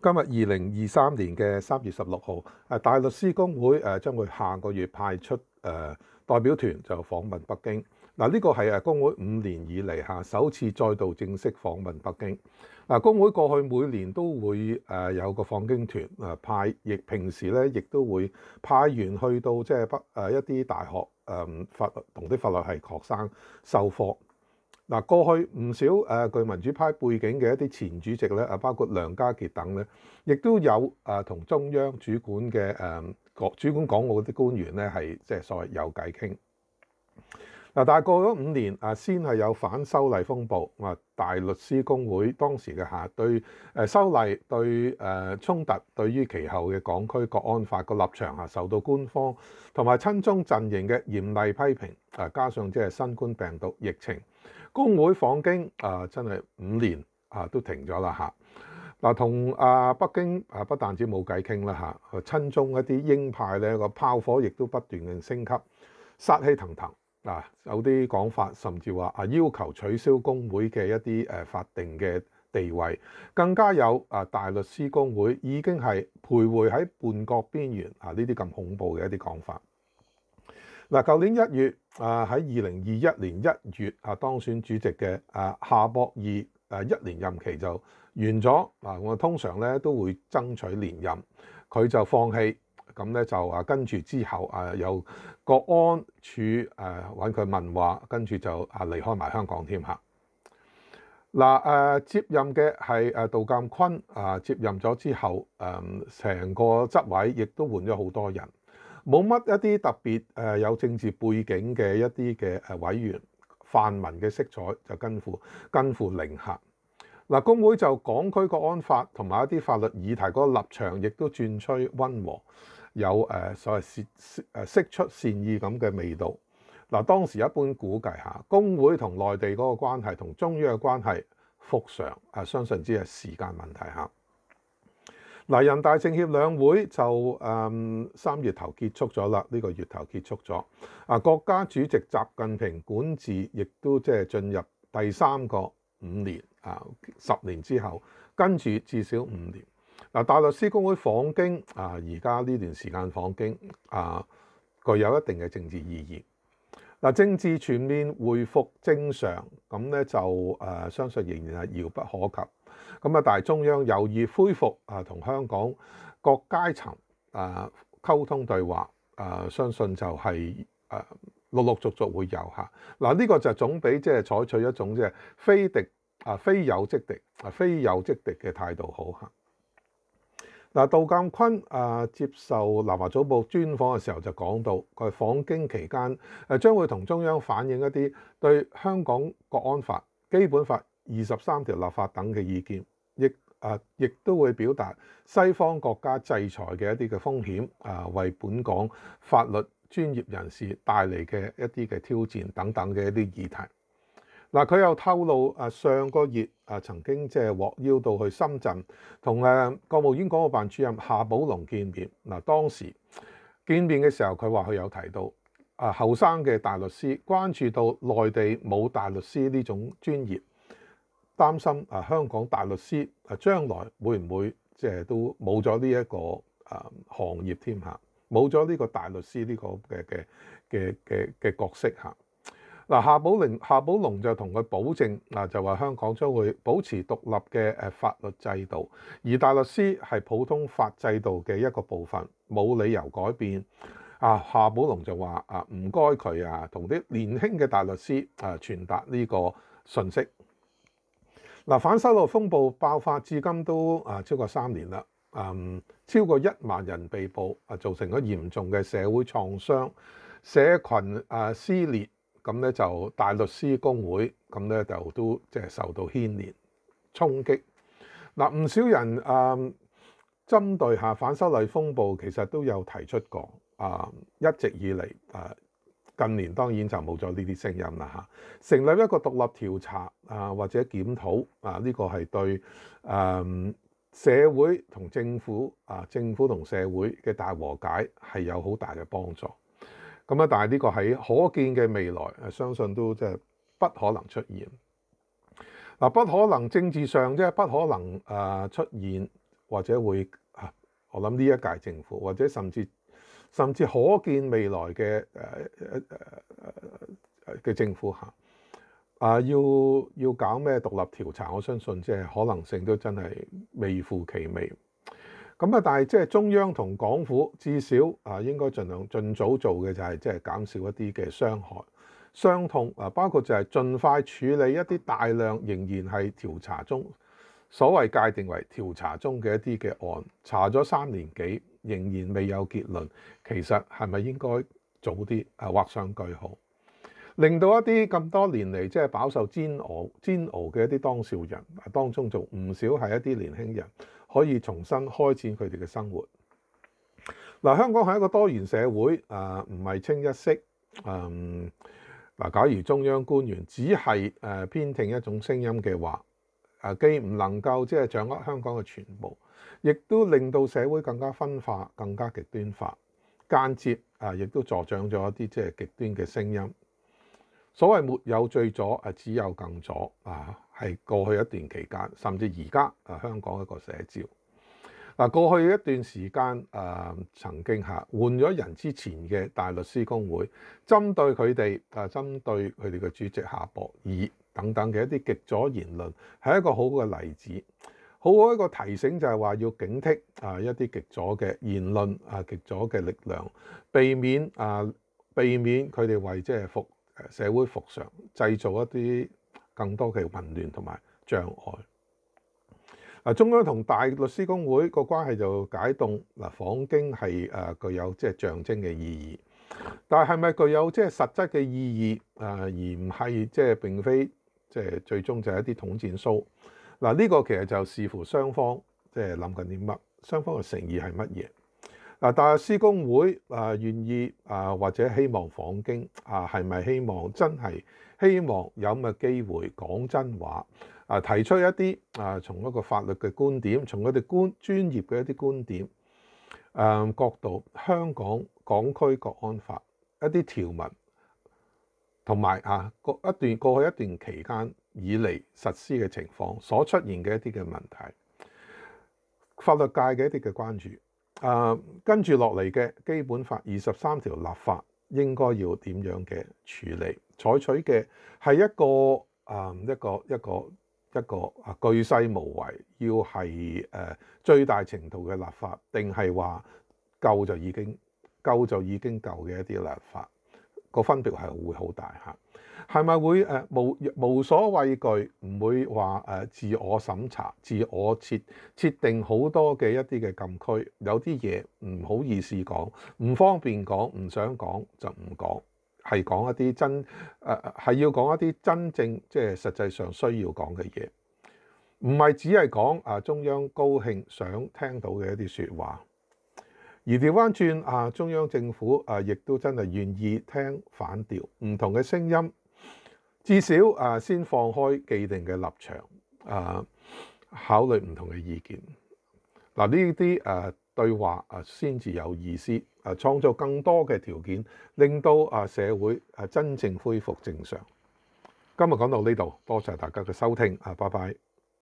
今日二零二三年嘅三月十六號，誒大律師公會誒將會下個月派出誒代表團就訪問北京。嗱，呢個係誒公會五年以嚟嚇首次再度正式訪問北京。嗱，公會過去每年都會誒有個訪京團誒派，亦平時咧亦都會派員去到即係北誒一啲大學誒法同啲法律系學生授課。嗱，過去唔少誒具民主派背景嘅一啲前主席咧，啊包括梁家傑等咧，亦都有啊同中央主管嘅誒主管港澳嗰啲官員咧，係即係所謂有偈傾。嗱，但係過咗五年啊，先係有反修例風暴啊！大律師公會當時嘅嚇對誒修例對誒衝突，對於其後嘅港區國安法個立場啊，受到官方同埋親中陣營嘅嚴厲批評。啊，加上即係新冠病毒疫情，公會訪京啊，真係五年啊都停咗啦嚇。嗱，同啊北京啊不但止冇計傾啦嚇，親中一啲英派咧個炮火亦都不斷嘅升級，殺氣騰騰。啊！有啲講法甚至話啊，要求取消工會嘅一啲誒法定嘅地位，更加有啊大律師工會已經係徘徊喺半國邊緣啊！呢啲咁恐怖嘅一啲講法。嗱，舊年一月啊，喺二零二一年一月啊，當選主席嘅啊夏博爾啊，一年任期就完咗。啊！我通常咧都會爭取連任，佢就放棄。咁咧就啊，跟住之後啊，有國安處誒揾佢問話，跟住就啊離開埋香港添嚇。嗱誒接任嘅係誒杜淦坤啊，接任咗之後誒，成個執委亦都換咗好多人，冇乜一啲特別誒有政治背景嘅一啲嘅誒委員，泛民嘅色彩就跟附跟附零下。嗱，工會就港區國安法同埋一啲法律議題嗰個立場，亦都轉趨温和。有誒所謂善誒釋出善意咁嘅味道。嗱，當時一般估計下，工會同內地嗰個關係同中央嘅關係復常，啊，相信只係時間問題嚇。嗱，人大政協兩會就誒三月頭結束咗啦，呢個月頭結束咗。啊，國家主席習近平管治亦都即係進入第三個五年啊，十年之後跟住至少五年。嗱，大律師工會訪京啊，而家呢段時間訪京啊，具有一定嘅政治意義。嗱，政治全面回復正常咁咧，就誒相信仍然係遙不可及。咁啊，但係中央有意恢復啊，同香港各階層啊溝通對話啊，相信就係誒陸陸續續會有嚇。嗱，呢個就總比即係採取一種即係非敵啊、非有即敵啊、非有即敵嘅態度好嚇。嗱，杜鑑坤啊，接受《南華早報》專訪嘅時候就講到，佢訪京期間誒將會同中央反映一啲對香港國安法、基本法、二十三條立法等嘅意見，亦啊亦都會表達西方國家制裁嘅一啲嘅風險啊，為本港法律專業人士帶嚟嘅一啲嘅挑戰等等嘅一啲議題。嗱，佢又透露，啊上個月啊曾經即係獲邀到去深圳同誒國務院港澳辦主任夏寶龍見面。嗱，當時見面嘅時候，佢話佢有提到，啊後生嘅大律師關注到內地冇大律師呢種專業，擔心啊香港大律師啊將來會唔會即係都冇咗呢一個啊行業添嚇，冇咗呢個大律師呢個嘅嘅嘅嘅嘅角色嚇。嗱，夏寶龍夏寶龍就同佢保證，嗱就話香港將會保持獨立嘅誒法律制度，而大律師係普通法制度嘅一個部分，冇理由改變。啊，夏寶龍就話啊，唔該佢啊，同啲年輕嘅大律師啊傳達呢個信息。嗱，反修例風暴爆發至今都啊超過三年啦，嗯，超過一萬人被捕，啊造成咗嚴重嘅社會創傷、社群啊撕裂。咁咧就大律師公會，咁咧就都即係受到牽連衝擊。嗱，唔少人啊，針對下反修例風暴，其實都有提出過啊。一直以嚟，誒近年當然就冇咗呢啲聲音啦嚇。成立一個獨立調查啊，或者檢討啊，呢個係對誒社會同政府啊，政府同社會嘅大和解係有好大嘅幫助。咁啊，但系呢個喺可見嘅未來，相信都即係不可能出現。嗱，不可能政治上即係不可能誒出現，或者會，我諗呢一屆政府，或者甚至甚至可見未來嘅誒誒誒嘅政府下，啊要要搞咩獨立調查，我相信即係可能性都真係未乎其微，咁啊！但係即係中央同港府至少啊，應該盡量盡早做嘅就係即係減少一啲嘅傷害、傷痛啊，包括就係盡快處理一啲大量仍然係調查中，所謂界定為調查中嘅一啲嘅案，查咗三年幾，仍然未有結論，其實係咪應該早啲啊畫上句號？令到一啲咁多年嚟即係飽受煎熬煎熬嘅一啲當事人，嗱當中仲唔少係一啲年輕人，可以重新開展佢哋嘅生活。嗱，香港係一個多元社會，啊唔係清一色。嗯，嗱，假如中央官員只係誒偏聽一種聲音嘅話，啊既唔能夠即係掌握香港嘅全部，亦都令到社會更加分化、更加極端化，間接啊亦都助長咗一啲即係極端嘅聲音。所謂沒有最左，啊，只有更左啊！係過去一段期間，甚至而家啊，香港一個寫照嗱。過去一段時間誒，曾經嚇換咗人之前嘅大律師公會，針對佢哋啊，針對佢哋嘅主席夏博爾等等嘅一啲極左言論，係一個好嘅例子，好好一個提醒，就係話要警惕啊一啲極左嘅言論啊，極左嘅力量，避免啊避免佢哋為即係服。社會復常，製造一啲更多嘅混亂同埋障礙。嗱，中央同大律師公會個關係就解凍。嗱，仿經係誒具有即係象徵嘅意義，但係係咪具有即係實質嘅意義？誒而唔係即係並非即係最終就係一啲統戰書。嗱，呢個其實就視乎雙方即係諗緊啲乜，雙方嘅誠意係乜嘢。啊！但系施工會啊，願意啊，或者希望訪京啊，係咪希望真係希望有咁嘅機會講真話啊？提出一啲啊，從一個法律嘅觀點，從佢哋觀專業嘅一啲觀點啊角度，香港港區國安法一啲條文，同埋啊，過一段過去一段期間以嚟實施嘅情況，所出現嘅一啲嘅問題，法律界嘅一啲嘅關注。啊，跟住落嚟嘅基本法二十三条立法應該要點樣嘅處理？採取嘅係一個啊一個一個一個啊巨勢無為，要係誒最大程度嘅立法，定係話夠就已經夠就已經夠嘅一啲立法，個分別係會好大嚇。係咪會誒無無所畏懼？唔會話誒自我審查、自我設設定好多嘅一啲嘅禁區，有啲嘢唔好意思講、唔方便講、唔想講就唔講，係講一啲真誒係要講一啲真正即係實際上需要講嘅嘢，唔係只係講啊中央高興想聽到嘅一啲説話。而調翻轉啊中央政府啊亦都真係願意聽反調，唔同嘅聲音。至少啊，先放開既定嘅立場啊，考慮唔同嘅意見。嗱，呢啲誒對話啊，先至有意思啊，創造更多嘅條件，令到啊社會啊真正恢復正常。今日講到呢度，多謝大家嘅收聽啊，拜拜。